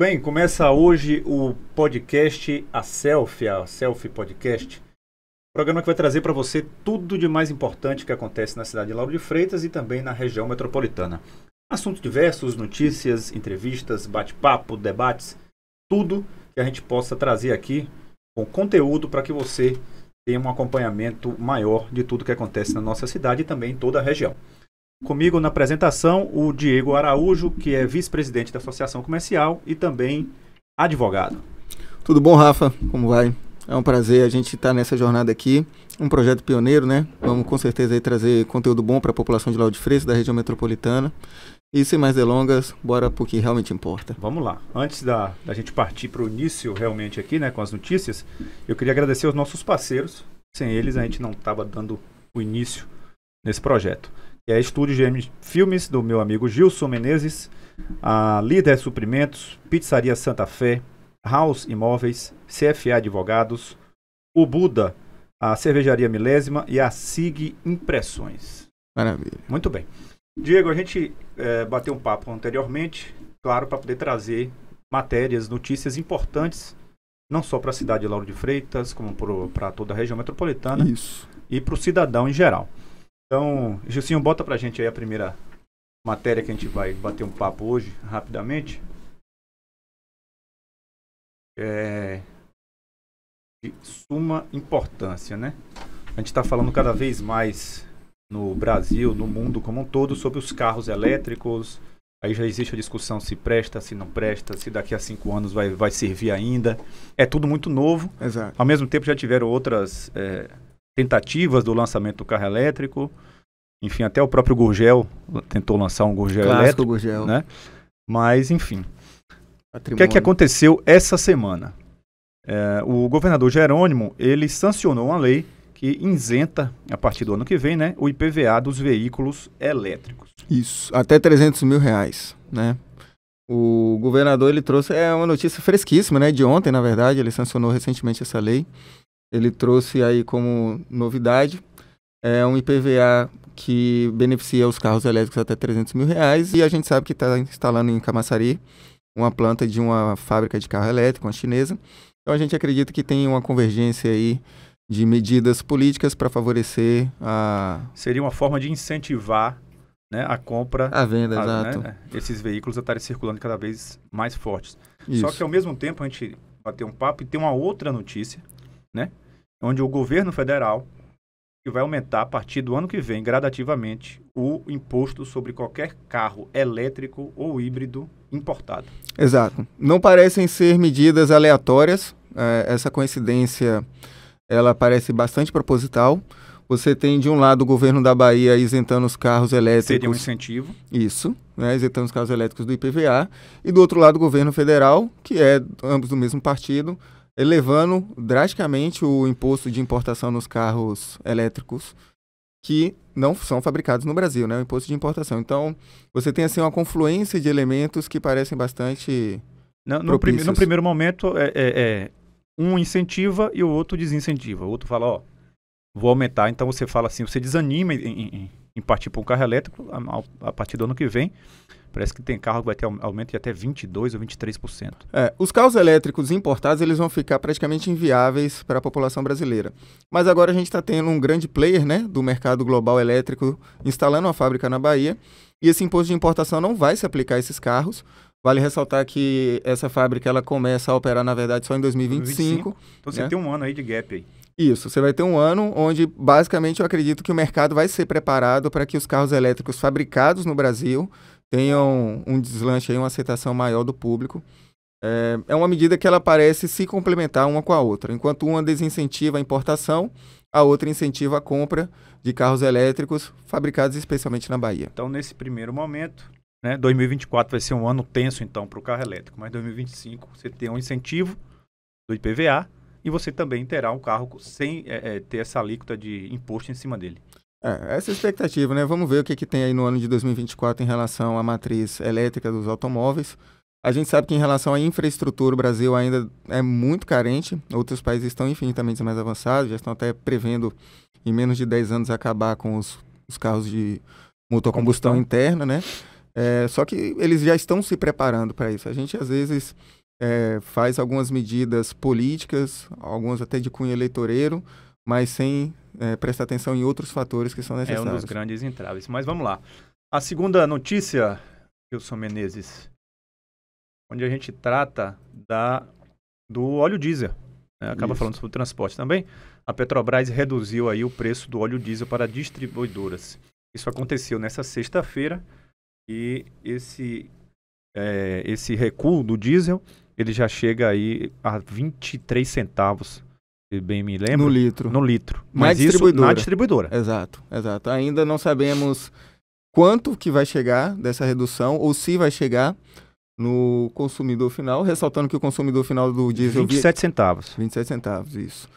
bem, começa hoje o podcast A Selfie, a Selfie Podcast. Programa que vai trazer para você tudo de mais importante que acontece na cidade de Lauro de Freitas e também na região metropolitana. Assuntos diversos, notícias, entrevistas, bate-papo, debates, tudo que a gente possa trazer aqui com conteúdo para que você tenha um acompanhamento maior de tudo que acontece na nossa cidade e também em toda a região. Comigo na apresentação, o Diego Araújo, que é vice-presidente da Associação Comercial e também advogado. Tudo bom, Rafa? Como vai? É um prazer a gente estar tá nessa jornada aqui. Um projeto pioneiro, né? Vamos com certeza aí trazer conteúdo bom para a população de Lauro de Freitas, da região metropolitana. E sem mais delongas, bora para o que realmente importa. Vamos lá. Antes da, da gente partir para o início realmente aqui, né, com as notícias, eu queria agradecer aos nossos parceiros. Sem eles a gente não estava dando o início nesse projeto que é Estúdio GM Filmes, do meu amigo Gilson Menezes, a Líder Suprimentos, Pizzaria Santa Fé, House Imóveis, CFA Advogados, o Buda, a Cervejaria Milésima e a SIG Impressões. Maravilha. Muito bem. Diego, a gente é, bateu um papo anteriormente, claro, para poder trazer matérias, notícias importantes, não só para a cidade de Lauro de Freitas, como para toda a região metropolitana Isso. e para o cidadão em geral. Então, Jucinho, bota pra gente aí a primeira matéria que a gente vai bater um papo hoje, rapidamente. É... De suma importância, né? A gente está falando cada vez mais no Brasil, no mundo como um todo, sobre os carros elétricos. Aí já existe a discussão se presta, se não presta, se daqui a cinco anos vai, vai servir ainda. É tudo muito novo. Exato. Ao mesmo tempo já tiveram outras é, tentativas do lançamento do carro elétrico. Enfim, até o próprio Gurgel tentou lançar um Gurgel elétrico. Gurgel. Né? Mas, enfim. Patrimônio. O que é que aconteceu essa semana? É, o governador Jerônimo, ele sancionou uma lei que isenta, a partir do ano que vem, né, o IPVA dos veículos elétricos. Isso, até 300 mil reais, né? O governador, ele trouxe, é uma notícia fresquíssima, né, de ontem, na verdade, ele sancionou recentemente essa lei ele trouxe aí como novidade é um IPVA que beneficia os carros elétricos até 300 mil reais e a gente sabe que está instalando em Camaçari uma planta de uma fábrica de carro elétrico, uma chinesa. Então a gente acredita que tem uma convergência aí de medidas políticas para favorecer a seria uma forma de incentivar né, a compra, a venda, a, né, exato. Né, esses veículos a estarem circulando cada vez mais fortes. Isso. Só que ao mesmo tempo a gente bater um papo e tem uma outra notícia né? Onde o governo federal que vai aumentar a partir do ano que vem gradativamente o imposto sobre qualquer carro elétrico ou híbrido importado. Exato. Não parecem ser medidas aleatórias. É, essa coincidência ela parece bastante proposital. Você tem de um lado o governo da Bahia isentando os carros elétricos. Seria um incentivo. Isso, né, isentando os carros elétricos do IPVA. E do outro lado o governo federal, que é ambos do mesmo partido, elevando drasticamente o imposto de importação nos carros elétricos que não são fabricados no Brasil, né? O imposto de importação. Então, você tem assim uma confluência de elementos que parecem bastante não, no, prim no, primeiro momento é, é, é, um incentiva e o outro desincentiva. O outro fala, ó, vou aumentar. Então você fala assim, você desanima em, em, em partir para um carro elétrico a, a, partir do ano que vem. Parece que tem carro que vai ter aumento de até 22 ou 23%. É, os carros elétricos importados eles vão ficar praticamente inviáveis para a população brasileira. Mas agora a gente está tendo um grande player né, do mercado global elétrico instalando uma fábrica na Bahia. E esse imposto de importação não vai se aplicar a esses carros. Vale ressaltar que essa fábrica ela começa a operar, na verdade, só em 2025. 2025. Então você né? tem um ano aí de gap aí. Isso, você vai ter um ano onde, basicamente, eu acredito que o mercado vai ser preparado para que os carros elétricos fabricados no Brasil tenham um deslanche aí, uma aceitação maior do público. É, é uma medida que ela parece se complementar uma com a outra. Enquanto uma desincentiva a importação, a outra incentiva a compra de carros elétricos fabricados especialmente na Bahia. Então, nesse primeiro momento, né, 2024 vai ser um ano tenso então para o carro elétrico, mas 2025 você tem um incentivo do IPVA e você também terá um carro sem é, é, ter essa alíquota de imposto em cima dele. É, essa é a expectativa, né? Vamos ver o que, que tem aí no ano de 2024 em relação à matriz elétrica dos automóveis. A gente sabe que em relação à infraestrutura, o Brasil ainda é muito carente. Outros países estão infinitamente mais avançados, já estão até prevendo em menos de 10 anos acabar com os, os carros de motocombustão interna, né? É, só que eles já estão se preparando para isso. A gente, às vezes, é, faz algumas medidas políticas, algumas até de cunho eleitoreiro, mas sem é, prestar atenção em outros fatores que são necessários. É um dos grandes entraves. Mas vamos lá. A segunda notícia, Wilson Menezes, onde a gente trata da, do óleo diesel. Né? Acaba Isso. falando sobre transporte também. A Petrobras reduziu aí o preço do óleo diesel para distribuidoras. Isso aconteceu nessa sexta-feira e esse, é, esse recuo do diesel ele já chega aí a 23 centavos bem me lembro. No litro. No litro. Mas na isso distribuidora. na distribuidora. Exato, exato. Ainda não sabemos quanto que vai chegar dessa redução ou se vai chegar no consumidor final, ressaltando que o consumidor final do diesel... 27 centavos. 27 centavos, isso.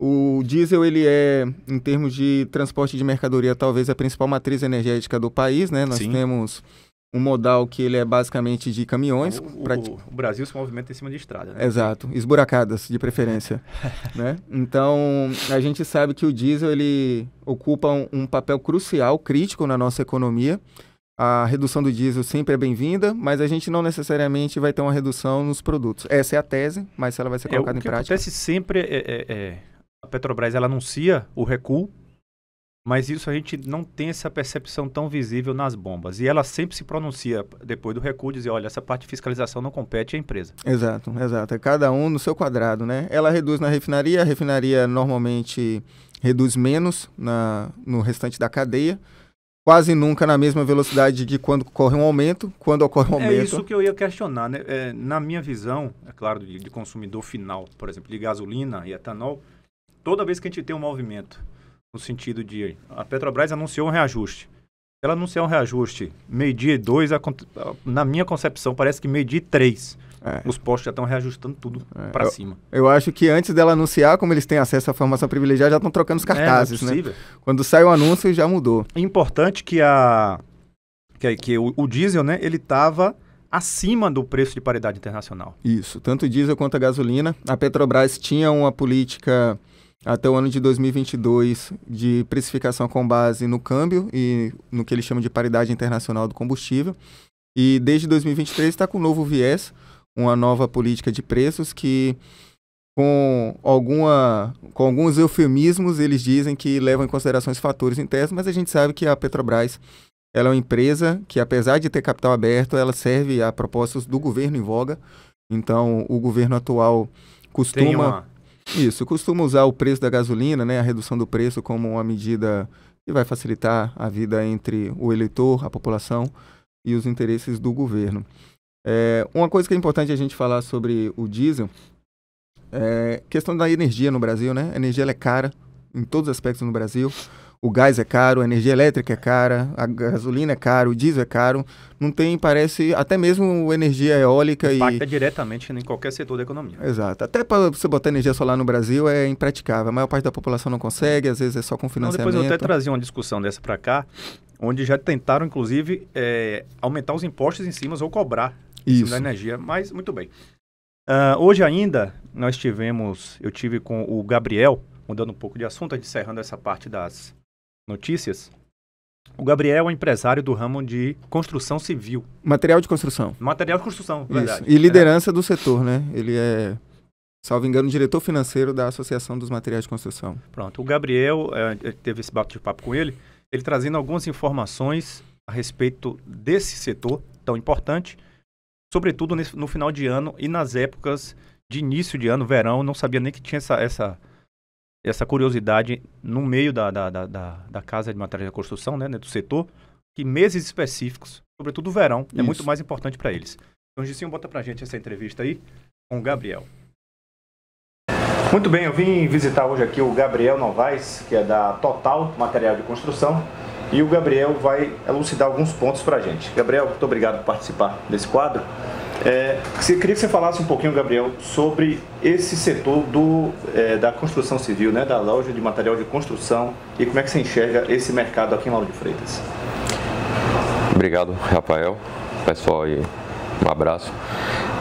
O diesel, ele é, em termos de transporte de mercadoria, talvez a principal matriz energética do país, né? Nós Sim. temos um modal que ele é basicamente de caminhões. O, o, o, Brasil se movimenta em cima de estrada, né? Exato, esburacadas de preferência, né? Então, a gente sabe que o diesel ele ocupa um, um papel crucial, crítico na nossa economia. A redução do diesel sempre é bem-vinda, mas a gente não necessariamente vai ter uma redução nos produtos. Essa é a tese, mas ela vai ser é, colocada é, em prática. O que acontece sempre é, é, é a Petrobras ela anuncia o recuo mas isso a gente não tem essa percepção tão visível nas bombas. E ela sempre se pronuncia depois do recuo, dizer, olha, essa parte de fiscalização não compete à empresa. Exato, exato. É cada um no seu quadrado, né? Ela reduz na refinaria, a refinaria normalmente reduz menos na, no restante da cadeia, quase nunca na mesma velocidade de quando ocorre um aumento, quando ocorre um é aumento. É isso que eu ia questionar, né? É, na minha visão, é claro, de, de consumidor final, por exemplo, de gasolina e etanol, toda vez que a gente tem um movimento no sentido de a Petrobras anunciou um reajuste. Ela anunciou um reajuste meio-dia e dois, na minha concepção, parece que meio-dia e três. É. Os postos já estão reajustando tudo é. para cima. Eu acho que antes dela anunciar, como eles têm acesso à formação privilegiada, já estão trocando os é, é cartazes, é, é né? Quando sai o anúncio, já mudou. É importante que a que, que o, o diesel, né, ele estava acima do preço de paridade internacional. Isso, tanto o diesel quanto a gasolina. A Petrobras tinha uma política até o ano de 2022 de precificação com base no câmbio e no que eles chamam de paridade internacional do combustível. E desde 2023 está com um novo viés, uma nova política de preços que com, alguma, com alguns eufemismos eles dizem que levam em consideração os fatores internos, mas a gente sabe que a Petrobras ela é uma empresa que apesar de ter capital aberto, ela serve a propostas do governo em voga. Então, o governo atual costuma isso, costuma usar o preço da gasolina, né, a redução do preço como uma medida que vai facilitar a vida entre o eleitor, a população e os interesses do governo. É, uma coisa que é importante a gente falar sobre o diesel é questão da energia no Brasil, né? A energia é cara em todos os aspectos no Brasil o gás é caro, a energia elétrica é, é. cara, a gasolina é caro, o diesel é caro. Não tem, parece, até mesmo energia eólica Impacta e... Impacta diretamente em qualquer setor da economia. Exato. Até para você botar energia solar no Brasil é impraticável. A maior parte da população não consegue, às vezes é só com financiamento. Não, depois eu até trazia uma discussão dessa para cá, onde já tentaram, inclusive, é, aumentar os impostos em cima ou cobrar Isso. da energia. Mas, muito bem. Uh, hoje ainda, nós tivemos, eu tive com o Gabriel, mudando um pouco de assunto, encerrando essa parte das notícias, o Gabriel é um empresário do ramo de construção civil. Material de construção. Material de construção, Isso. verdade. E é. liderança é. do setor, né? Ele é, salvo engano, diretor financeiro da Associação dos Materiais de Construção. Pronto. O Gabriel, é, é, teve esse bate-papo com ele, ele trazendo algumas informações a respeito desse setor tão importante, sobretudo nesse, no final de ano e nas épocas de início de ano, verão. não sabia nem que tinha essa, essa essa curiosidade no meio da, da, da, da casa de materiais de construção, né, né, do setor, que meses específicos, sobretudo o verão, Isso. é muito mais importante para eles. Então, Gicinho, bota para gente essa entrevista aí com o Gabriel. Muito bem, eu vim visitar hoje aqui o Gabriel Novaes, que é da Total Material de Construção, e o Gabriel vai elucidar alguns pontos para a gente. Gabriel, muito obrigado por participar desse quadro. É, queria que você falasse um pouquinho, Gabriel, sobre esse setor do, é, da construção civil, né, da loja de material de construção e como é que você enxerga esse mercado aqui em Lauro de Freitas. Obrigado, Rafael. Pessoal aí, um abraço.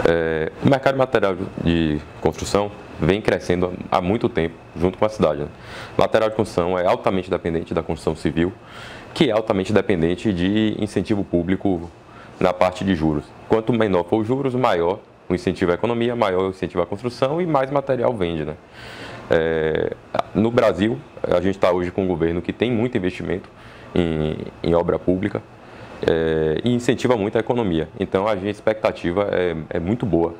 É, o mercado de material de construção vem crescendo há muito tempo, junto com a cidade. Né? material de construção é altamente dependente da construção civil, que é altamente dependente de incentivo público na parte de juros. Quanto menor for os juros, maior o incentivo à economia, maior o incentivo à construção e mais material vende. Né? É, no Brasil, a gente está hoje com um governo que tem muito investimento em, em obra pública é, e incentiva muito a economia. Então, a gente, expectativa é, é muito boa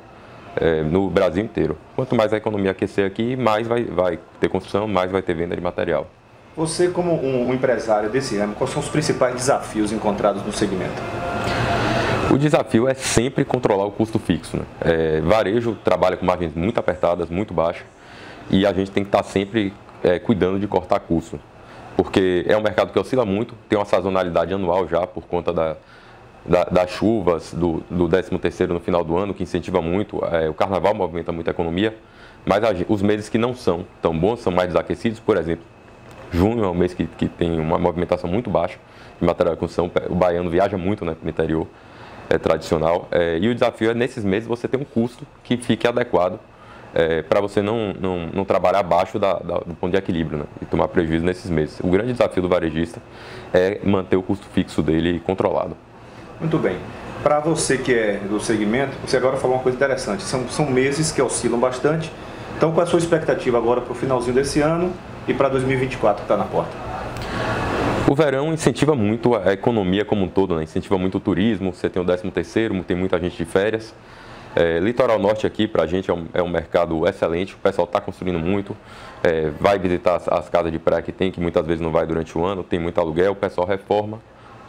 é, no Brasil inteiro. Quanto mais a economia aquecer aqui, mais vai, vai ter construção, mais vai ter venda de material. Você, como um, um empresário desse ramo, quais são os principais desafios encontrados no segmento? O desafio é sempre controlar o custo fixo. Né? É, varejo trabalha com margens muito apertadas, muito baixas, e a gente tem que estar tá sempre é, cuidando de cortar custo, porque é um mercado que oscila muito, tem uma sazonalidade anual já por conta da, da, das chuvas do, do 13 no final do ano, que incentiva muito, é, o carnaval movimenta muito a economia, mas a, os meses que não são tão bons, são mais desaquecidos, por exemplo, junho é um mês que, que tem uma movimentação muito baixa de material de construção, o baiano viaja muito né, para o interior, é, tradicional. É, e o desafio é, nesses meses, você ter um custo que fique adequado é, para você não, não, não, trabalhar abaixo da, da, do ponto de equilíbrio né, e tomar prejuízo nesses meses. O grande desafio do varejista é manter o custo fixo dele controlado. Muito bem. Para você que é do segmento, você agora falou uma coisa interessante. São, são meses que oscilam bastante. Então, qual é a sua expectativa agora para o finalzinho desse ano e para 2024 que está na porta? O verão incentiva muito a economia como um todo, né? incentiva muito o turismo, você tem o 13 terceiro, tem muita gente de férias. É, Litoral Norte aqui, para a gente, é um, é um, mercado excelente, o pessoal está construindo muito, é, vai visitar as, as, casas de praia que tem, que muitas vezes não vai durante o ano, tem muito aluguel, o pessoal reforma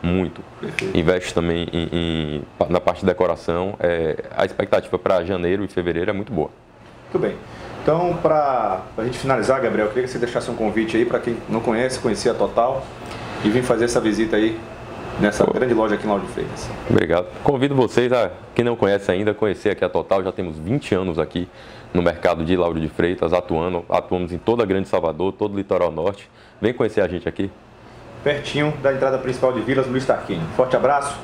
muito, investe também em, em, na parte de decoração. É, a expectativa para janeiro e fevereiro é muito boa. Muito bem. Então, para a gente finalizar, Gabriel, eu queria que você deixasse um convite aí para quem não conhece, conhecer a Total, e vim fazer essa visita aí nessa Pô. grande loja aqui em Lauro de Freitas. Obrigado. Convido vocês a quem não conhece ainda a conhecer aqui a Total. Já temos 20 anos aqui no mercado de Lauro de Freitas, atuando, atuamos em toda a Grande Salvador, todo o litoral norte. Vem conhecer a gente aqui. Pertinho da entrada principal de Vilas, Luiz Tarquini. Forte abraço.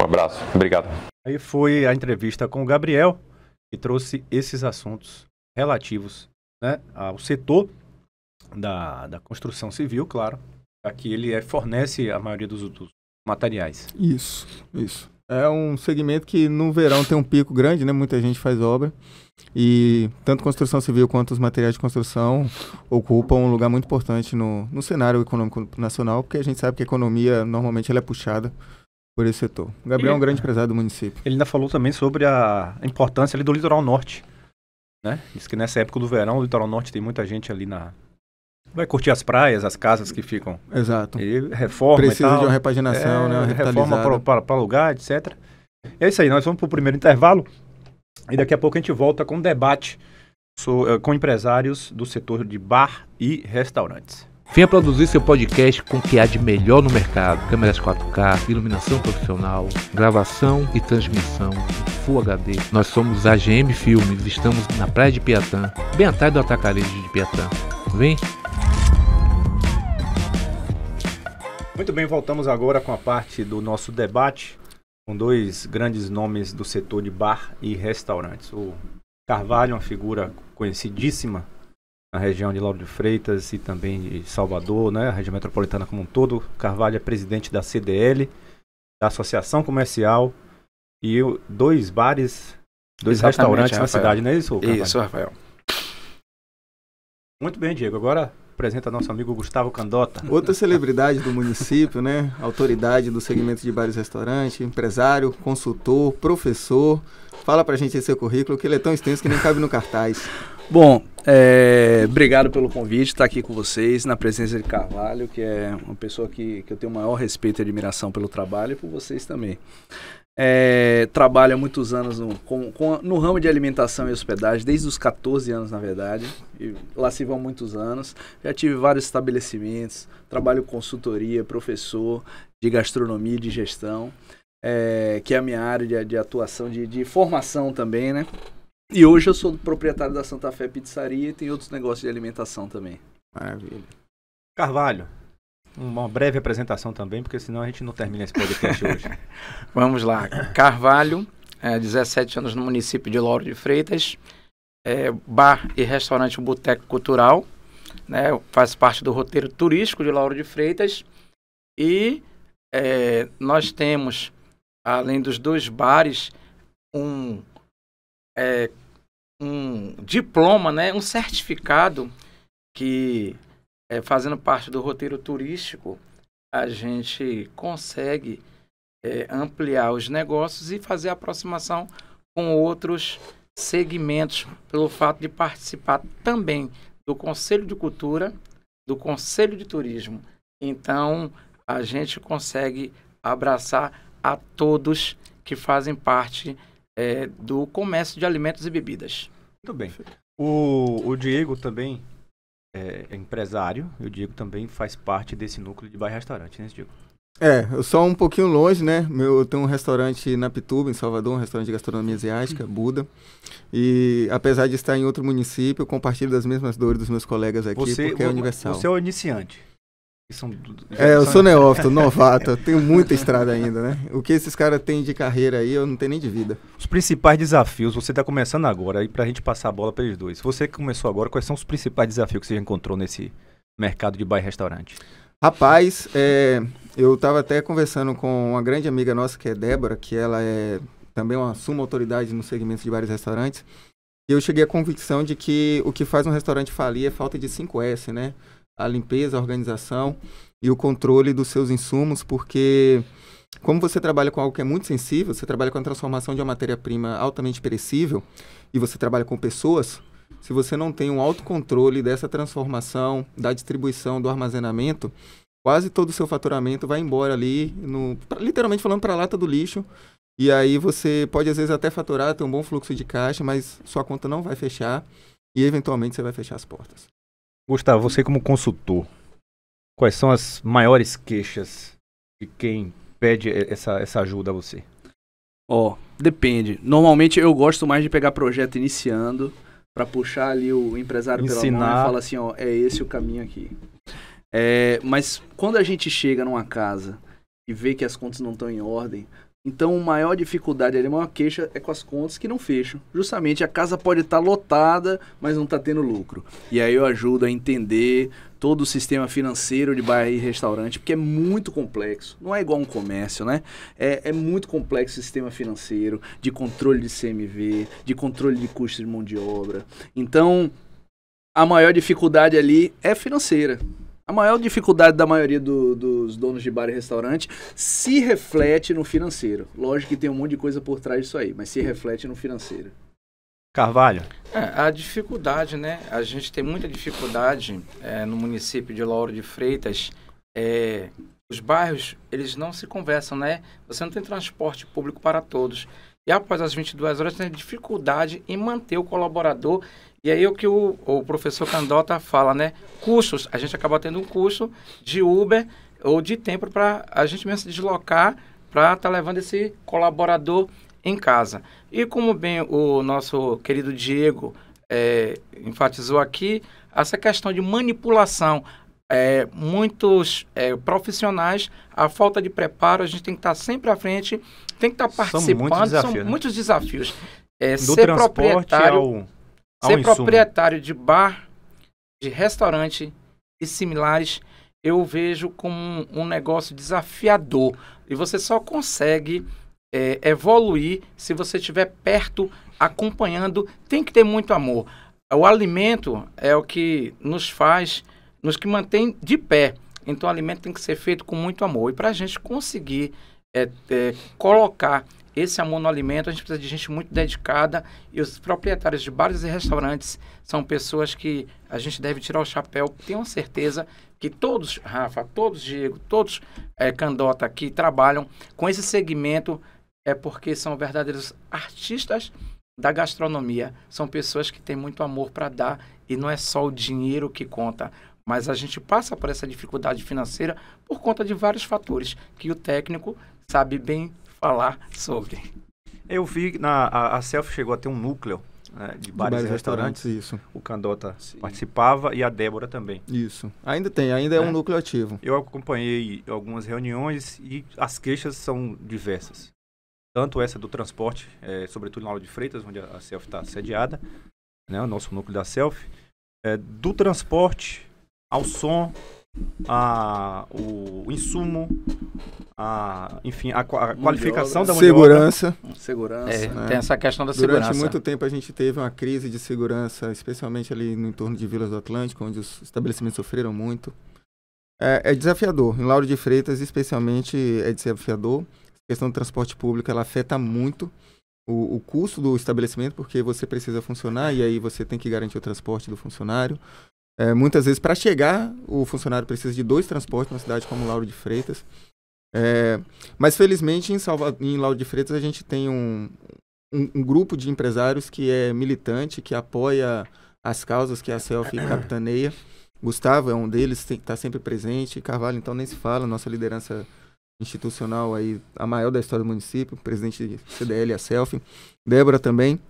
Um abraço. Obrigado. Aí foi a entrevista com o Gabriel, que trouxe esses assuntos relativos né, ao setor da, da construção civil, claro, aqui ele é, fornece a maioria dos, dos materiais. Isso, isso. É um segmento que no verão tem um pico grande, né? Muita gente faz obra. E tanto construção civil quanto os materiais de construção ocupam um lugar muito importante no, no cenário econômico nacional, porque a gente sabe que a economia normalmente ela é puxada por esse setor. O Gabriel é um grande empresário do município. Ele ainda falou também sobre a importância ali do litoral norte. Né? Diz que nessa época do verão o litoral norte tem muita gente ali na, Vai curtir as praias, as casas que ficam. Exato. E reforma Precisa e tal. de uma repaginação, é, né? Uma reforma para alugar, etc. É isso aí, nós vamos para o primeiro intervalo e daqui a pouco a gente volta com um debate eh, com empresários do setor de bar e restaurantes. Venha produzir seu podcast com o que há de melhor no mercado: câmeras 4K, iluminação profissional, gravação e transmissão Full HD. Nós somos a GM Filmes, estamos na Praia de Piatã, bem atrás do Atacarejo de Piatã. Vem! Muito bem, voltamos agora com a parte do nosso debate com dois grandes nomes do setor de bar e restaurantes. O Carvalho, uma figura conhecidíssima na região de Lauro de Freitas e também de Salvador, né, a região metropolitana como um todo. Carvalho é presidente da CDL, da Associação Comercial e dois bares, dois Exatamente, restaurantes Rafael. na cidade, não é isso? Carvalho? Isso, Rafael. Muito bem, Diego. Agora apresenta nosso amigo Gustavo Candota. Outra celebridade do município, né? Autoridade do segmento de bares e restaurantes, empresário, consultor, professor. Fala pra gente esse seu currículo, que ele é tão extenso que nem cabe no cartaz. Bom, é, obrigado pelo convite, estar tá aqui com vocês, na presença de Carvalho, que é uma pessoa que, que eu tenho o maior respeito e admiração pelo trabalho e por vocês também é, trabalho há muitos anos no, com, com, no ramo de alimentação e hospedagem, desde os 14 anos, na verdade. E lá se vão muitos anos. Já tive vários estabelecimentos, trabalho consultoria, professor de gastronomia e de gestão, é, que é a minha área de, de atuação, de, de formação também, né? E hoje eu sou proprietário da Santa Fé Pizzaria e tem outros negócios de alimentação também. Maravilha. Carvalho, uma breve apresentação também, porque senão a gente não termina esse podcast hoje. Vamos lá. Carvalho, é, 17 anos no município de Lauro de Freitas, é, bar e restaurante Boteco Cultural, né, faz parte do roteiro turístico de Lauro de Freitas. E é, nós temos, além dos dois bares, um, é, um diploma, né, um certificado que é, fazendo parte do roteiro turístico, a gente consegue é, ampliar os negócios e fazer aproximação com outros segmentos, pelo fato de participar também do Conselho de Cultura, do Conselho de Turismo. Então, a gente consegue abraçar a todos que fazem parte é, do comércio de alimentos e bebidas. Muito bem. O, o Diego também é, é, empresário, eu digo também faz parte desse núcleo de bairro restaurante, né, Diego? É, eu sou um pouquinho longe, né? Meu, eu tenho um restaurante na Pituba, em Salvador, um restaurante de gastronomia asiática, uhum. Buda. E apesar de estar em outro município, eu compartilho das mesmas dores dos meus colegas aqui, você, porque é universal. Você é o iniciante. São, é, eu sou neófito, novato, tenho muita estrada ainda, né? O que esses caras têm de carreira aí, eu não tenho nem de vida. Os principais desafios, você está começando agora, aí para a gente passar a bola para eles dois. Você que começou agora, quais são os principais desafios que você encontrou nesse mercado de bairro e restaurante? Rapaz, é, eu estava até conversando com uma grande amiga nossa, que é Débora, que ela é também uma suma autoridade no segmento de bares restaurantes, e eu cheguei à convicção de que o que faz um restaurante falir é falta de 5S, né? a limpeza, a organização e o controle dos seus insumos, porque como você trabalha com algo que é muito sensível, você trabalha com a transformação de uma matéria-prima altamente perecível e você trabalha com pessoas, se você não tem um autocontrole dessa transformação, da distribuição, do armazenamento, quase todo o seu faturamento vai embora ali, no, literalmente falando para a lata do lixo. E aí você pode às vezes até faturar, ter um bom fluxo de caixa, mas sua conta não vai fechar e eventualmente você vai fechar as portas. Gustavo, você como consultor, quais são as maiores queixas de quem pede essa, essa ajuda a você? Ó, oh, depende. Normalmente eu gosto mais de pegar projeto iniciando para puxar ali o empresário Ensinar. pela mão e falar assim, ó, é esse o caminho aqui. É, mas quando a gente chega numa casa e vê que as contas não estão em ordem, então, a maior dificuldade ali, a maior queixa é com as contas que não fecham. Justamente a casa pode estar tá lotada, mas não está tendo lucro. E aí eu ajudo a entender todo o sistema financeiro de bar e restaurante, porque é muito complexo. Não é igual um comércio, né? É, é muito complexo o sistema financeiro, de controle de CMV, de controle de custo de mão de obra. Então, a maior dificuldade ali é financeira. A maior dificuldade da maioria do, dos donos de bar e restaurante se reflete no financeiro. Lógico que tem um monte de coisa por trás disso aí, mas se reflete no financeiro. Carvalho. É, a dificuldade, né? A gente tem muita dificuldade é, no município de Lauro de Freitas. É, os bairros, eles não se conversam, né? Você não tem transporte público para todos. E após as 22 horas, tem dificuldade em manter o colaborador. E aí é o que o, o professor Candota fala, né? Custos. A gente acaba tendo um custo de Uber ou de tempo para a gente mesmo se deslocar para estar tá levando esse colaborador em casa. E como bem o nosso querido Diego é, enfatizou aqui, essa questão de manipulação é, muitos é, profissionais, a falta de preparo, a gente tem que estar tá sempre à frente, tem que estar tá participando. São muitos desafios. São né? muitos desafios. É, Do ser proprietário, ao, ao ser proprietário de bar, de restaurante e similares, eu vejo como um, um negócio desafiador. E você só consegue é, evoluir se você estiver perto, acompanhando. Tem que ter muito amor. O alimento é o que nos faz nos que mantém de pé. Então, o alimento tem que ser feito com muito amor. E para a gente conseguir é, é, colocar esse amor no alimento, a gente precisa de gente muito dedicada e os proprietários de bares e restaurantes são pessoas que a gente deve tirar o chapéu. Tenham certeza que todos, Rafa, todos, Diego, todos é, Candota que trabalham com esse segmento é porque são verdadeiros artistas da gastronomia. São pessoas que têm muito amor para dar e não é só o dinheiro que conta. Mas a gente passa por essa dificuldade financeira por conta de vários fatores que o técnico sabe bem falar sobre. Eu vi, na, a, a Self chegou a ter um núcleo né, de, bares de bares, e restaurantes. isso. O Candota Sim. participava e a Débora também. Isso. Ainda tem, ainda é, é, um núcleo ativo. Eu acompanhei algumas reuniões e as queixas são diversas. Tanto essa do transporte, é, sobretudo na aula de Freitas, onde a, a Self está sediada, né, o nosso núcleo da Self, é, do transporte ao som, a, o, o insumo, a, enfim, a, a qualificação da segurança. Segurança. É, né? Tem essa questão da Durante segurança. Durante muito tempo a gente teve uma crise de segurança, especialmente ali no entorno de Vilas do Atlântico, onde os estabelecimentos sofreram muito. É, é desafiador. Em Lauro de Freitas, especialmente, é desafiador. A questão do transporte público, ela afeta muito o, o custo do estabelecimento, porque você precisa funcionar e aí você tem que garantir o transporte do funcionário. É, muitas vezes, para chegar, o funcionário precisa de dois transportes numa cidade como Lauro de Freitas. É, mas, felizmente, em, Salva... em Lauro de Freitas, a gente tem um, um, um, grupo de empresários que é militante, que apoia as causas que a CELF capitaneia. Gustavo é um deles, está sempre presente. Carvalho, então, nem se fala. Nossa liderança institucional aí, a maior da história do município, presidente de CDL, a CELF. Débora também.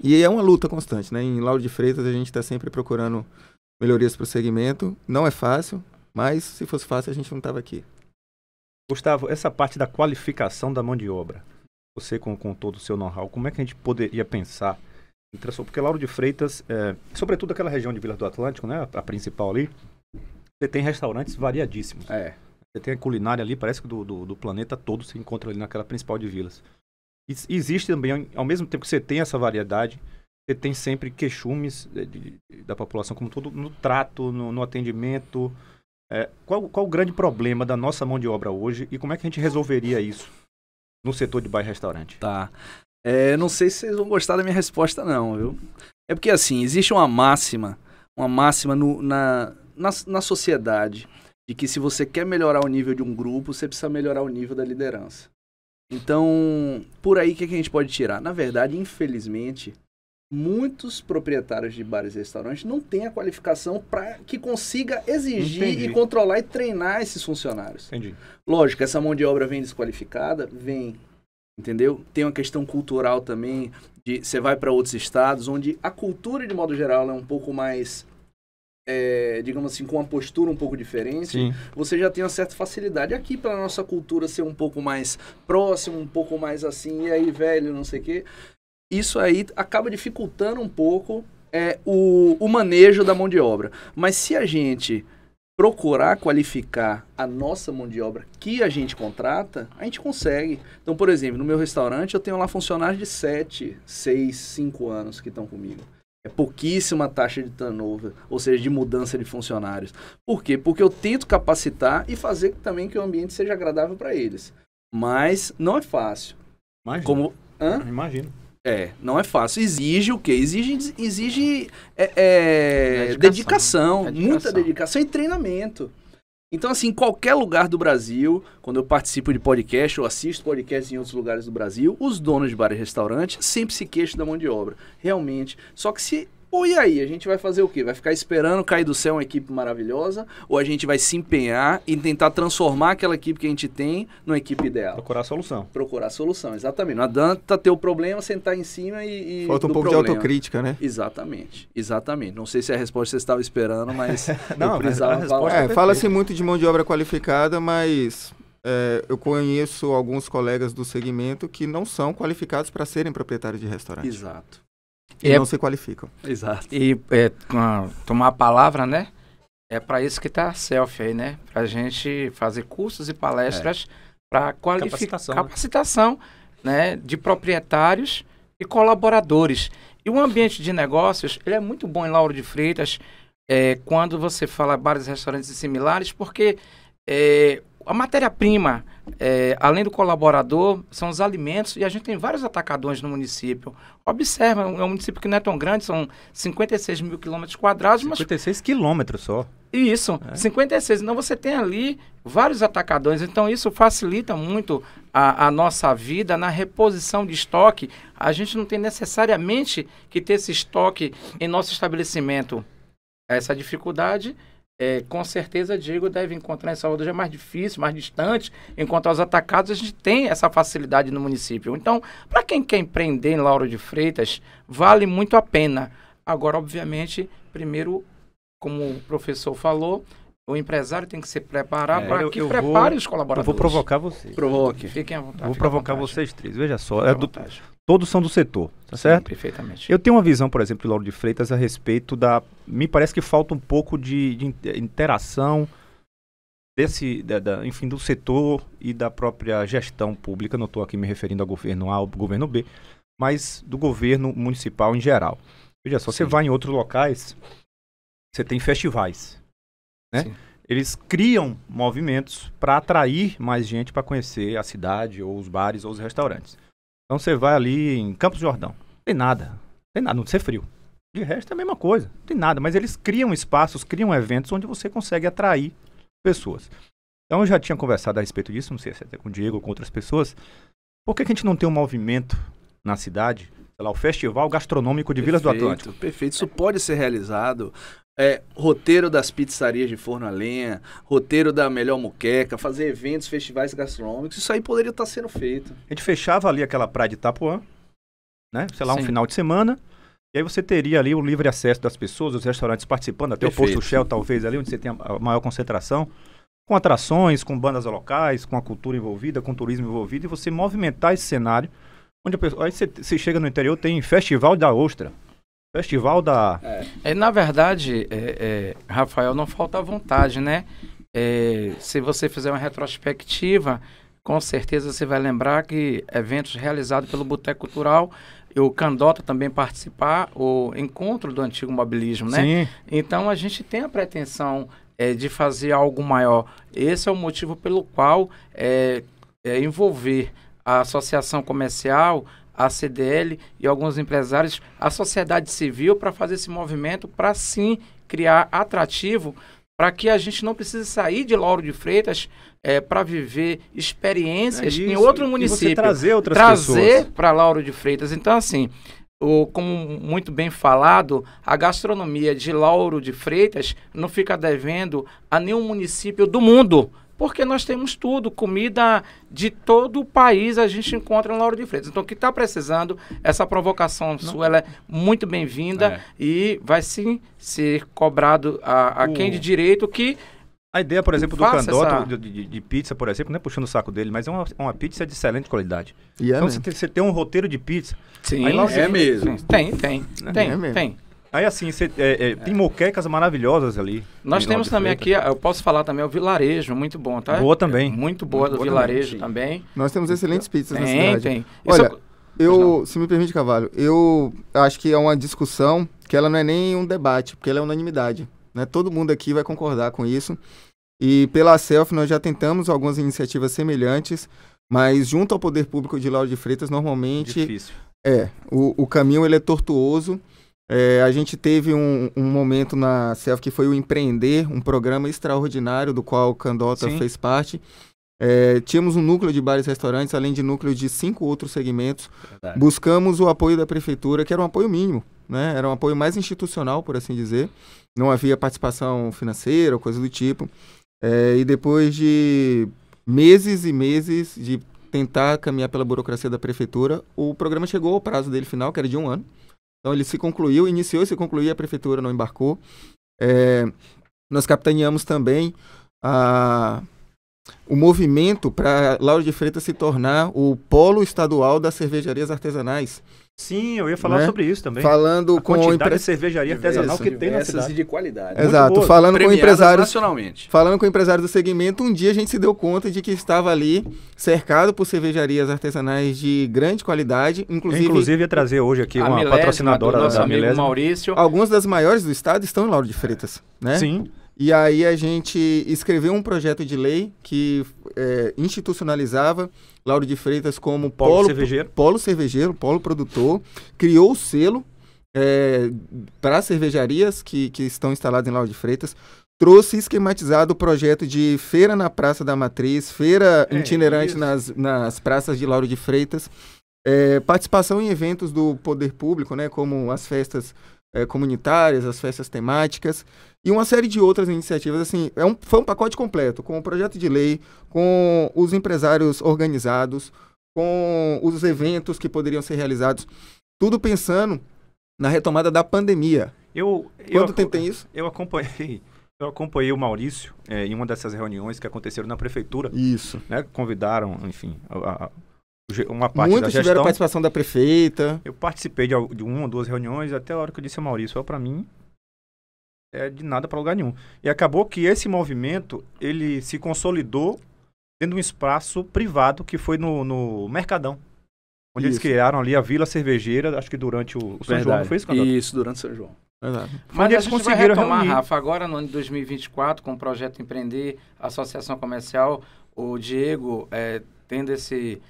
E é uma luta constante, né? Em Lauro de Freitas, a gente está sempre procurando melhorias para o segmento. Não é fácil, mas se fosse fácil a gente não estava aqui. Gustavo, essa parte da qualificação da mão de obra, você com, com todo o seu know-how, como é que a gente poderia pensar Porque Lauro de Freitas, é, sobretudo aquela região de Vila do Atlântico, né, a, a principal ali, você tem restaurantes variadíssimos. É. Você tem a culinária ali, parece que do, do, do planeta todo se encontra ali naquela principal de vilas. E, existe também, ao mesmo tempo que você tem essa variedade, você tem sempre queixumes eh, da população como todo no trato, no, no atendimento. É, qual, qual o grande problema da nossa mão de obra hoje e como é que a gente resolveria isso no setor de bairro e restaurante? Tá. É, não sei se vocês vão gostar da minha resposta, não, viu? É porque assim, existe uma máxima, uma máxima no, na, na, na sociedade, de que se você quer melhorar o nível de um grupo, você precisa melhorar o nível da liderança. Então, por aí o que, é que a gente pode tirar? Na verdade, infelizmente, muitos proprietários de bares e restaurantes não têm a qualificação para que consiga exigir Entendi. e controlar e treinar esses funcionários. Entendi. Lógico, essa mão de obra vem desqualificada, vem, entendeu? Tem uma questão cultural também, de você vai para outros estados onde a cultura de modo geral é um pouco mais é, digamos assim, com uma postura um pouco diferente, Sim. você já tem uma certa facilidade. Aqui, pela nossa cultura ser um pouco mais próximo, um pouco mais assim, e aí, velho, não sei o quê, isso aí acaba dificultando um pouco é, o, o manejo da mão de obra. Mas se a gente procurar qualificar a nossa mão de obra que a gente contrata, a gente consegue. Então, por exemplo, no meu restaurante eu tenho lá funcionários de 7, 6, 5 anos que estão comigo. É pouquíssima taxa de turnover, ou seja, de mudança de funcionários. Por quê? Porque eu tento capacitar e fazer também que o ambiente seja agradável para eles. Mas não é fácil. Imagina. Como... Hã? Imagino. É, não é fácil. Exige o quê? Exige, exige é, é, dedicação, dedicação, muita dedicação e treinamento. Então, assim, em qualquer lugar do Brasil, quando eu participo de podcast ou assisto podcasts em outros lugares do Brasil, os donos de bares e restaurantes sempre se queixam da mão de obra. Realmente. Só que se ou e aí, a gente vai fazer o quê? Vai ficar esperando cair do céu uma equipe maravilhosa? Ou a gente vai se empenhar e tentar transformar aquela equipe que a gente tem numa equipe ideal? Procurar a solução. Procurar a solução, exatamente. Não adianta ter o problema, sentar em cima e. e Falta um pouco problema. de autocrítica, né? Exatamente, exatamente. Não sei se é a resposta que você estava esperando, mas. Não, eu precisava falar. É, é fala-se muito de mão de obra qualificada, mas. É, eu conheço alguns colegas do segmento que não são qualificados para serem proprietários de restaurante. Exato e é, não se qualificam. Exato. E é, tomar a palavra, né? É para isso que está a selfie aí, né? Para a gente fazer cursos e palestras é. para qualificar capacitação, capacitação né? né? de proprietários e colaboradores. E o ambiente de negócios ele é muito bom em Lauro de Freitas é, quando você fala bares, restaurantes e similares, porque é, a matéria-prima, é, além do colaborador, são os alimentos e a gente tem vários atacadões no município. Observa, é um município que não é tão grande, são 56 mil quilômetros quadrados. 56 mas... quilômetros só. Isso, é. 56. Então você tem ali vários atacadões. Então isso facilita muito a, a, nossa vida na reposição de estoque. A gente não tem necessariamente que ter esse estoque em nosso estabelecimento. Essa dificuldade é, com certeza, Diego deve encontrar em Salvador já é mais difícil, mais distante. Enquanto os atacados, a gente tem essa facilidade no município. Então, para quem quer empreender em Lauro de Freitas, vale muito a pena. Agora, obviamente, primeiro, como o professor falou, o empresário tem que se preparar é, para que eu prepare vou, os colaboradores. Eu vou provocar vocês. Provoque. Fiquem à vontade. Vou provocar vontade. vocês três. Veja só. É do, todos são do setor, tá Sim, certo? perfeitamente. Eu tenho uma visão, por exemplo, de Lauro de Freitas a respeito da. Me parece que falta um pouco de, de eh, interação desse, da, da, enfim, do setor e da própria gestão pública. Não estou aqui me referindo ao governo A ao governo B, mas do governo municipal em geral. Veja só, Sim. você vai em outros locais, você tem festivais, né? Sim. Eles criam movimentos para atrair mais gente para conhecer a cidade, ou os bares, ou os restaurantes. Então você vai ali em Campos do Jordão. Não tem nada. Não tem nada, não ser frio. De resto é a mesma coisa. Não tem nada. Mas eles criam espaços, criam eventos onde você consegue atrair pessoas. Então eu já tinha conversado a respeito disso, não sei se é até com o Diego ou com outras pessoas. Por que, que a gente não tem um movimento na cidade? Sei lá, o Festival Gastronômico de perfeito, Vilas do Atlântico. Perfeito, isso pode ser realizado é, roteiro das pizzarias de forno a lenha, roteiro da melhor moqueca, fazer eventos, festivais gastronômicos, isso aí poderia estar tá sendo feito. A gente fechava ali aquela praia de Itapuã, né? Sei lá, Sim. um final de semana. E aí você teria ali o livre acesso das pessoas, os restaurantes participando, até Perfeito. o posto Shell, talvez, ali onde você tem a maior concentração, com atrações, com bandas locais, com a cultura envolvida, com o turismo envolvido, e você movimentar esse cenário, onde a pessoa. Aí você, você chega no interior, tem Festival da Ostra. Festival da. É. é na verdade, é, é, Rafael, não falta vontade, né? É, se você fizer uma retrospectiva, com certeza você vai lembrar que eventos realizados pelo Boteco Cultural, o Candota também participar, o encontro do antigo mobilismo, né? Sim. Então a gente tem a pretensão é, de fazer algo maior. Esse é o motivo pelo qual é, envolver a associação comercial a CDL e alguns empresários, a sociedade civil, para fazer esse movimento, para sim criar atrativo, para que a gente não precise sair de Lauro de Freitas é, eh, para viver experiências é em outro município. trazer outras Trazer para Lauro de Freitas. Então, assim, o, como muito bem falado, a gastronomia de Lauro de Freitas não fica devendo a nenhum município do mundo porque nós temos tudo, comida de todo o país a gente encontra no Lauro de Freitas. Então, o que está precisando, essa provocação Não. sua ela é muito bem-vinda é. e vai sim ser cobrado a, a o... quem de direito que a ideia, por exemplo, do Candoto, essa... de, de, de, pizza, por exemplo, não é puxando o saco dele, mas é uma, uma pizza de excelente qualidade. É então, você tem, você tem, um roteiro de pizza. Sim, aí, é, é mesmo. Tem, tem, é tem, Mesmo. tem. Aí assim, cê, é, é, tem moquecas maravilhosas ali. Nós temos também aqui, eu posso falar também, o vilarejo, muito bom, tá? Boa também. É muito boa muito do boa vilarejo também. também. Nós temos excelentes pizzas tem, na cidade. Tem, tem. Olha, eu, se me permite, Cavalho, eu acho que é uma discussão que ela não é nem um debate, porque ela é unanimidade. Né? Todo mundo aqui vai concordar com isso. E pela self nós já tentamos algumas iniciativas semelhantes, mas junto ao poder público de Lauro de Freitas, normalmente... Difícil. É, o, o caminho ele é tortuoso é, a gente teve um, um, momento na CELF que foi o Empreender, um programa extraordinário do qual o Candota Sim. fez parte. É, tínhamos um núcleo de bares e restaurantes, além de núcleo de cinco outros segmentos. Verdade. Buscamos o apoio da prefeitura, que era um apoio mínimo, né? era um apoio mais institucional, por assim dizer. Não havia participação financeira ou coisa do tipo. É, e depois de meses e meses de tentar caminhar pela burocracia da prefeitura, o programa chegou ao prazo dele final, que era de um ano. Então ele se concluiu, iniciou e se concluiu, a prefeitura não embarcou. É, nós capitaneamos também a o movimento para Lauro de Freitas se tornar o polo estadual das cervejarias artesanais. Sim, eu ia falar né? sobre isso também. Falando a com quantidade impre... de cervejaria artesanal que tem na cidade. de qualidade. Exato. falando com empresários nacionalmente. Falando com empresários do segmento, um dia a gente se deu conta de que estava ali cercado por cervejarias artesanais de grande qualidade, inclusive eu, Inclusive ia trazer hoje aqui uma milésima, patrocinadora do nosso da, da Maurício. Algumas das maiores do estado estão em Lauro de Freitas, né? Sim. E aí a gente escreveu um projeto de lei que é, institucionalizava Lauro de Freitas como polo, polo cervejeiro, polo, cervejeiro, polo produtor, criou o selo é, para cervejarias que, que estão instaladas em Lauro de Freitas, trouxe esquematizado o projeto de feira na Praça da Matriz, feira é, itinerante nas, nas praças de Lauro de Freitas, é, participação em eventos do poder público, né, como as festas é, comunitárias, as festas temáticas e uma série de outras iniciativas. Assim, é um, foi um pacote completo, com o projeto de lei, com os empresários organizados, com os eventos que poderiam ser realizados, tudo pensando na retomada da pandemia. Eu, eu Quando tentei isso? Eu acompanhei. Eu acompanhei o Maurício é, em uma dessas reuniões que aconteceram na prefeitura. Isso. Né, convidaram, enfim, a, a, uma parte Muitos da gestão. tiveram participação da prefeita. Eu participei de, de uma ou duas reuniões, até a hora que eu disse a Maurício, só para mim é de nada para lugar nenhum. E acabou que esse movimento, ele se consolidou dentro de um espaço privado que foi no, no Mercadão. Onde isso. eles criaram ali a Vila Cervejeira, acho que durante o, o São João, foi isso, Candato? Isso, durante o São João. Verdade. Mas, Mas eles conseguiram retomar, reunir. Rafa, agora no ano de 2024, com o projeto Empreender, Associação Comercial, o Diego, é, tendo esse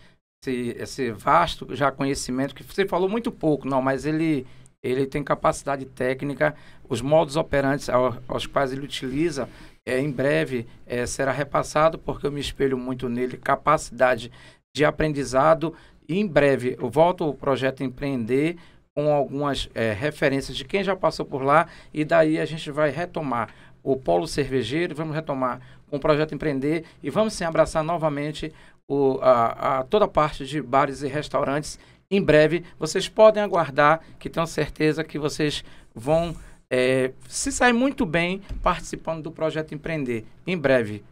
esse, esse vasto já conhecimento que você falou muito pouco, não, mas ele ele tem capacidade técnica, os modos operantes aos, aos quais ele utiliza, é, em breve é, será repassado, porque eu me espelho muito nele, capacidade de aprendizado. E em breve eu volto ao projeto Empreender com algumas é, referências de quem já passou por lá, e daí a gente vai retomar o Polo Cervejeiro, vamos retomar com um o projeto Empreender e vamos sim abraçar novamente o, a, a, toda a parte de bares e restaurantes. Em breve, vocês podem aguardar, que tenho certeza que vocês vão é, se sair muito bem participando do projeto Empreender. Em breve,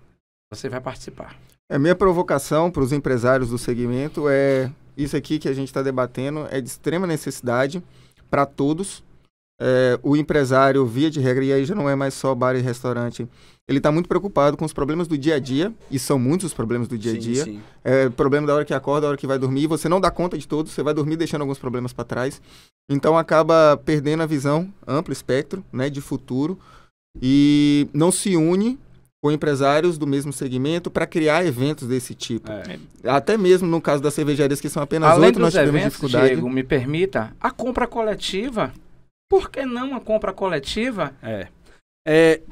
você vai participar. A é, minha provocação para os empresários do segmento é isso aqui que a gente está debatendo é de extrema necessidade para todos é, o empresário, via de regra, e aí já não é mais só bar e restaurante, ele está muito preocupado com os problemas do dia a dia, e são muitos os problemas do dia a dia. Sim, sim. É, problema da hora que acorda, da hora que vai dormir, você não dá conta de todos, você vai dormir deixando alguns problemas para trás. Então acaba perdendo a visão, amplo espectro, né, de futuro, e não se une com empresários do mesmo segmento para criar eventos desse tipo. É. Até mesmo no caso das cervejarias que são apenas Além oito, nós tivemos eventos, dificuldade. Diego, me permita, a compra coletiva por que não uma compra coletiva? É. é.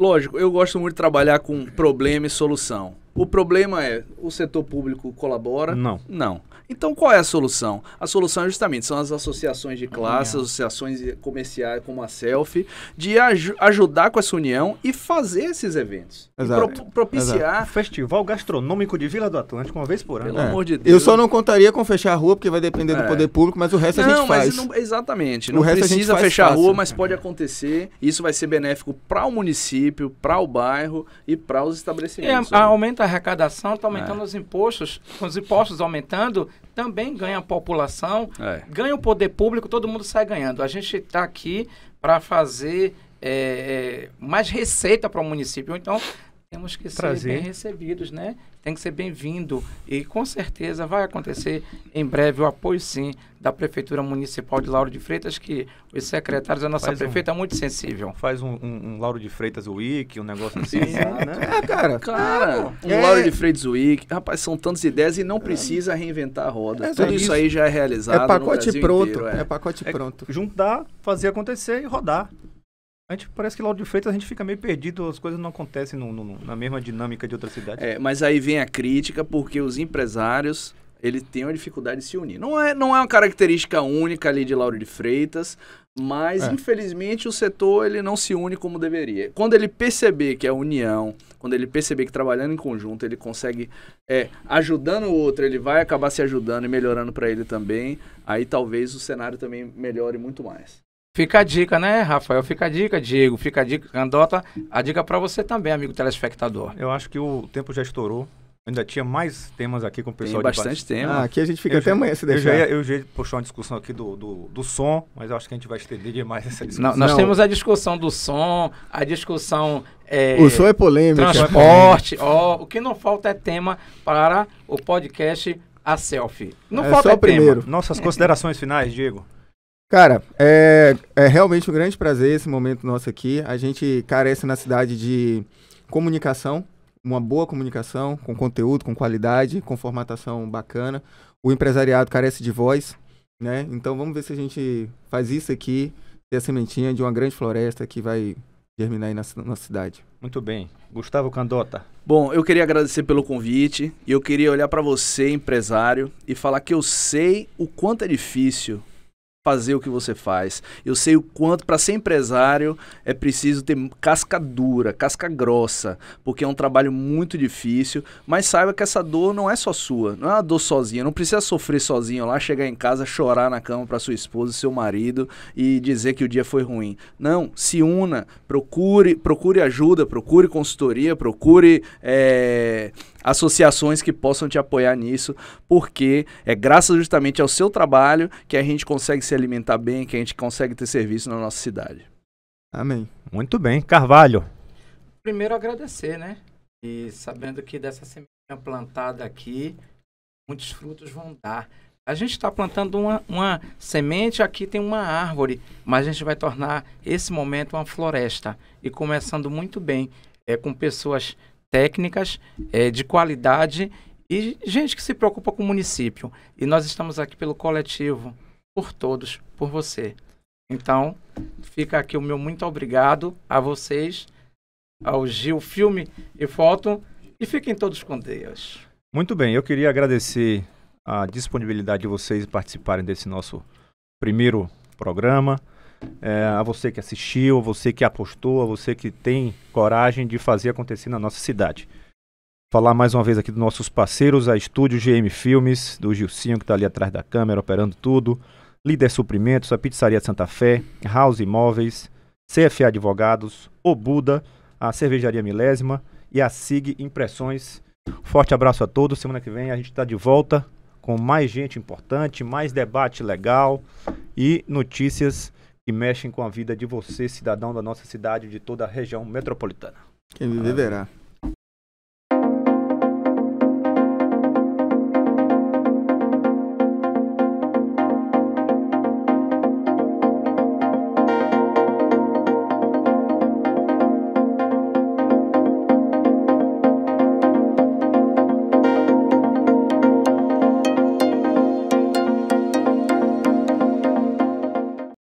Lógico, eu gosto muito de trabalhar com problema e solução. O problema é, o setor público colabora? Não. Não. Então, qual é a solução? A solução é justamente são as associações de classe, associações comerciais como a Selfie, de aj ajudar com essa união e fazer esses eventos. Exato. Pro propiciar. Exato. Festival Gastronômico de Vila do Atlântico, uma vez por ano. Pelo é. amor de Deus. Eu só não contaria com fechar a rua, porque vai depender é. do poder público, mas o resto não, a gente faz. Não, exatamente. O não precisa fechar fácil. a rua, mas pode acontecer. Isso vai ser benéfico para o município, para o bairro e para os estabelecimentos. Né? aumenta a arrecadação, está aumentando é. os impostos. Com os impostos aumentando, também ganha a população, é. ganha o poder público, todo mundo sai ganhando. A gente está aqui para fazer é, é, mais receita para o município, então temos que Prazer. ser bem recebidos, né? tem que ser bem-vindo e com certeza vai acontecer em breve o apoio sim da Prefeitura Municipal de Lauro de Freitas, que os secretários da nossa faz prefeita um, é muito sensível. Faz um, um, um, Lauro de Freitas Week, um negócio assim, né? É, cara. Cara, um é. Lauro de Freitas Week. Rapaz, são tantas ideias e não é. precisa reinventar a roda. É, Tudo isso, isso aí já é realizado. É pacote pronto. Inteiro, é. é pacote pronto. Juntar, fazer acontecer e rodar. A gente parece que Lauro de Freitas a gente fica meio perdido, as coisas não acontecem no, no, na mesma dinâmica de outra cidade. É, mas aí vem a crítica porque os empresários ele têm uma dificuldade de se unir. Não é, não é uma característica única ali de Lauro de Freitas, mas é. infelizmente o setor ele não se une como deveria. Quando ele perceber que é união, quando ele perceber que trabalhando em conjunto ele consegue é, ajudando o outro, ele vai acabar se ajudando e melhorando para ele também. Aí talvez o cenário também melhore muito mais. Fica a dica, né, Rafael? Fica a dica, Diego. Fica a dica, Andota. A dica para você também, amigo telespectador. Eu acho que o tempo já estourou. Ainda tinha mais temas aqui com o pessoal Tem bastante tema. Ah, aqui a gente fica eu até já, amanhã se deixar. Eu já, ia, eu já ia puxar uma discussão aqui do, do, do, som, mas eu acho que a gente vai estender demais essa discussão. Não, nós Não. temos a discussão do som, a discussão é, o som é polêmico. Transporte, ó, o que não falta é tema para o podcast A Selfie. Não é falta só é o primeiro. Nossas considerações finais, Diego. Cara, é, é realmente um grande prazer esse momento nosso aqui. A gente carece na cidade de comunicação, uma boa comunicação, com conteúdo, com qualidade, com formatação bacana. O empresariado carece de voz, né? Então vamos ver se a gente faz isso aqui, ter a sementinha de uma grande floresta que vai germinar aí na, na cidade. Muito bem. Gustavo Candota. Bom, eu queria agradecer pelo convite e eu queria olhar para você, empresário, e falar que eu sei o quanto é difícil fazer o que você faz. Eu sei o quanto para ser empresário é preciso ter casca dura, casca grossa, porque é um trabalho muito difícil, mas saiba que essa dor não é só sua, não é uma dor sozinha, não precisa sofrer sozinho lá, chegar em casa, chorar na cama para sua esposa, seu marido e dizer que o dia foi ruim. Não, se una, procure, procure ajuda, procure consultoria, procure é, associações que possam te apoiar nisso, porque é graças justamente ao seu trabalho que a gente consegue se alimentar bem, que a gente consegue ter serviço na nossa cidade. Amém. Muito bem. Carvalho. Primeiro agradecer, né? E sabendo que dessa semente plantada aqui, muitos frutos vão dar. A gente está plantando uma, uma semente, aqui tem uma árvore, mas a gente vai tornar esse momento uma floresta. E começando muito bem, é, com pessoas técnicas, é, de qualidade e gente que se preocupa com o município. E nós estamos aqui pelo coletivo, por todos, por você. Então, fica aqui o meu muito obrigado a vocês, ao Gil Filme e Foto, e fiquem todos com Deus. Muito bem, eu queria agradecer a disponibilidade de vocês participarem desse nosso primeiro programa é, a você que assistiu, a você que apostou, a você que tem coragem de fazer acontecer na nossa cidade. Falar mais uma vez aqui dos nossos parceiros, a Estúdio GM Filmes, do Gilcinho, que está ali atrás da câmera, operando tudo. Líder Suprimentos, a Pizzaria de Santa Fé, House Imóveis, CFA Advogados, O Buda, a Cervejaria Milésima e a SIG Impressões. Forte abraço a todos. Semana que vem a gente está de volta com mais gente importante, mais debate legal e notícias que mexem com a vida de você, cidadão da nossa cidade e de toda a região metropolitana. Quem viverá.